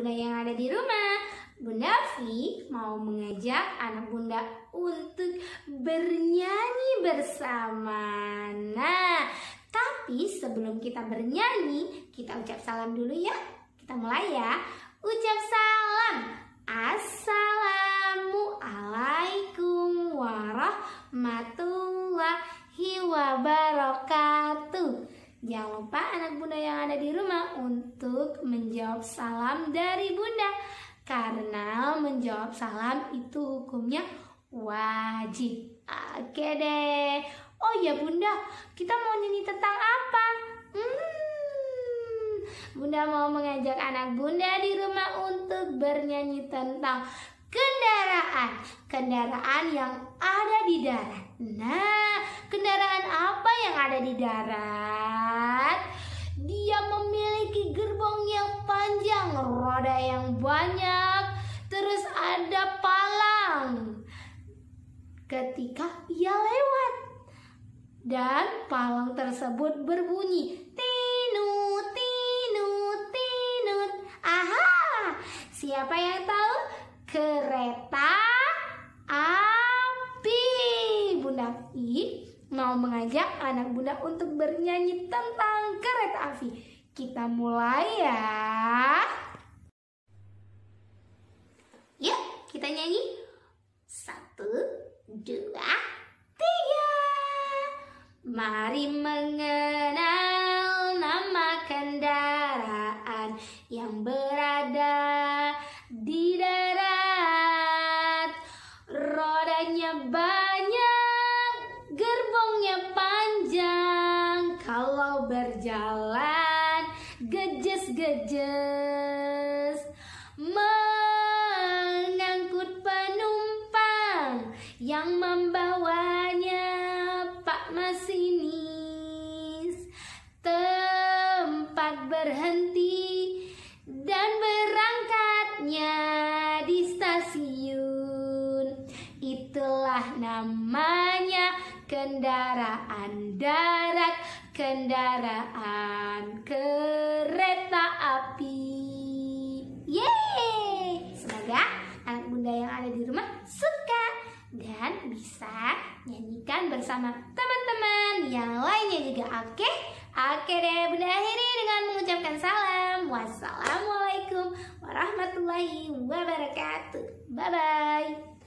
bunda yang ada di rumah. Bunda Vi mau mengajak anak bunda untuk bernyanyi bersama. Nah, tapi sebelum kita bernyanyi, kita ucap salam dulu ya. Kita mulai ya. Ucap salam. Assalamualaikum warahmatullahi wabarakatuh. Jangan lupa anak bunda yang ada di rumah untuk menjawab salam dari bunda Karena menjawab salam itu hukumnya wajib Oke deh Oh ya bunda, kita mau nyanyi tentang apa? Hmm, bunda mau mengajak anak bunda di rumah untuk bernyanyi tentang kendaraan Kendaraan yang ada di darat Nah Kendaraan apa yang ada di darat? Dia memiliki gerbong yang panjang, roda yang banyak, terus ada palang. Ketika ia lewat dan palang tersebut berbunyi tinu tinu tinu, Aha, siapa yang tahu? Kereta api. Bunda I mau mengajak anak bunda untuk bernyanyi tentang kereta api. Kita mulai ya. Yuk, kita nyanyi. Satu, dua, tiga. Mari mengenal nama kendaraan yang berada di darat. Rodanya banyak. berjalan gejes-gejes mengangkut penumpang yang membawanya Pak Masinis tempat berhenti dan berangkatnya di stasiun itulah namanya kendaraan darat kendaraan kereta api. Yeay! Semoga anak bunda yang ada di rumah suka dan bisa nyanyikan bersama teman-teman yang lainnya juga. Oke? Oke deh, bunda akhiri dengan mengucapkan salam. Wassalamualaikum warahmatullahi wabarakatuh. Bye-bye.